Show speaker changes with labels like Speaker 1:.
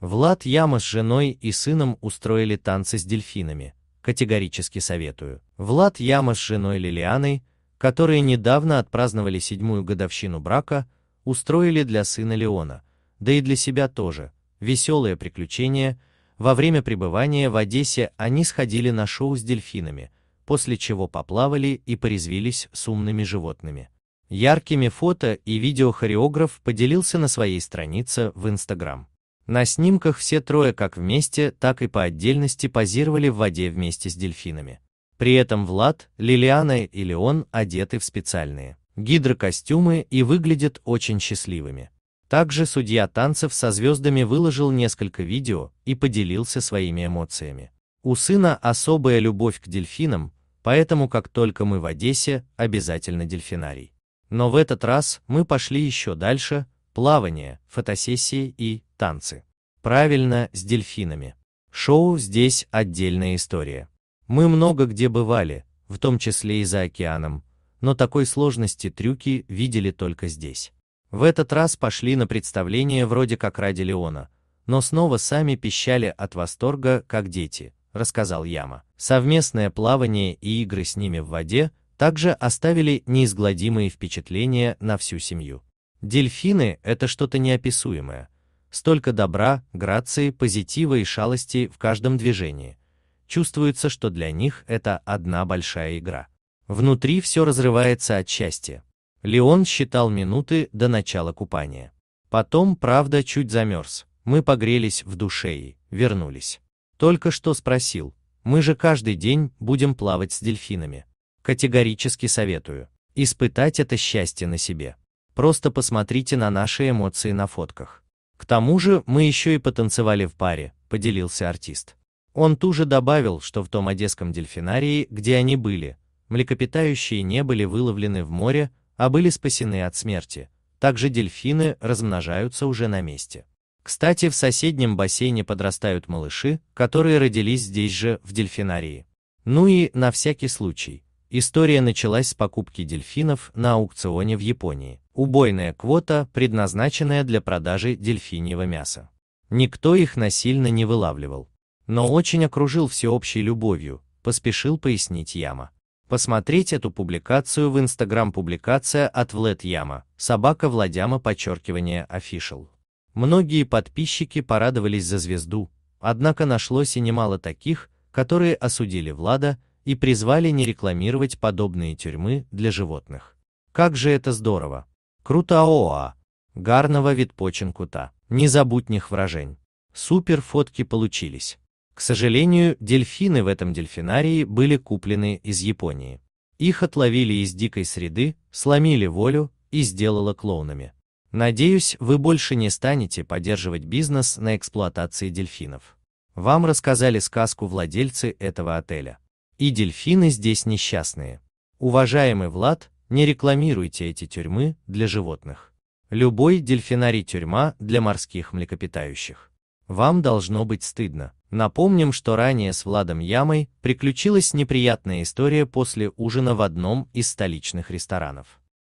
Speaker 1: Влад Яма с женой и сыном устроили танцы с дельфинами, категорически советую. Влад Яма с женой Лилианой, которые недавно отпраздновали седьмую годовщину брака, устроили для сына Леона, да и для себя тоже, веселое приключение, во время пребывания в Одессе они сходили на шоу с дельфинами, после чего поплавали и порезвились с умными животными. Яркими фото и видео хореограф поделился на своей странице в Инстаграм. На снимках все трое как вместе, так и по отдельности позировали в воде вместе с дельфинами. При этом Влад, Лилиана и Леон одеты в специальные гидрокостюмы и выглядят очень счастливыми. Также судья танцев со звездами выложил несколько видео и поделился своими эмоциями. У сына особая любовь к дельфинам, поэтому как только мы в Одессе, обязательно дельфинарий. Но в этот раз мы пошли еще дальше, плавание, фотосессии и танцы. Правильно, с дельфинами. Шоу здесь отдельная история. Мы много где бывали, в том числе и за океаном, но такой сложности трюки видели только здесь. В этот раз пошли на представление вроде как ради Леона, но снова сами пищали от восторга, как дети, рассказал Яма. Совместное плавание и игры с ними в воде также оставили неизгладимые впечатления на всю семью. Дельфины – это что-то неописуемое. Столько добра, грации, позитива и шалости в каждом движении. Чувствуется, что для них это одна большая игра. Внутри все разрывается от счастья. Леон считал минуты до начала купания. Потом, правда, чуть замерз. Мы погрелись в душе и вернулись. Только что спросил, мы же каждый день будем плавать с дельфинами. Категорически советую. Испытать это счастье на себе. Просто посмотрите на наши эмоции на фотках. К тому же мы еще и потанцевали в паре, поделился артист. Он тут же добавил, что в том одесском дельфинарии, где они были, млекопитающие не были выловлены в море, а были спасены от смерти. Также дельфины размножаются уже на месте. Кстати, в соседнем бассейне подрастают малыши, которые родились здесь же, в дельфинарии. Ну и, на всякий случай, история началась с покупки дельфинов на аукционе в Японии убойная квота, предназначенная для продажи дельфиньего мяса. Никто их насильно не вылавливал. Но очень окружил всеобщей любовью, поспешил пояснить Яма. Посмотреть эту публикацию в Instagram. публикация от Влад Яма, собака Владяма подчеркивание official. Многие подписчики порадовались за звезду, однако нашлось и немало таких, которые осудили Влада и призвали не рекламировать подобные тюрьмы для животных. Как же это здорово! Крутоа, гарного відпочинку та незабутних вражень. Супер фотки получились. К сожалению, дельфины в этом дельфинарии были куплены из Японии. Их отловили из дикой среды, сломили волю и сделала клоунами. Надеюсь, вы больше не станете поддерживать бизнес на эксплуатации дельфинов. Вам рассказали сказку владельцы этого отеля. И дельфины здесь несчастные. Уважаемый Влад, не рекламируйте эти тюрьмы для животных. Любой дельфинарий тюрьма для морских млекопитающих. Вам должно быть стыдно. Напомним, что ранее с Владом Ямой приключилась неприятная история после ужина в одном из столичных ресторанов.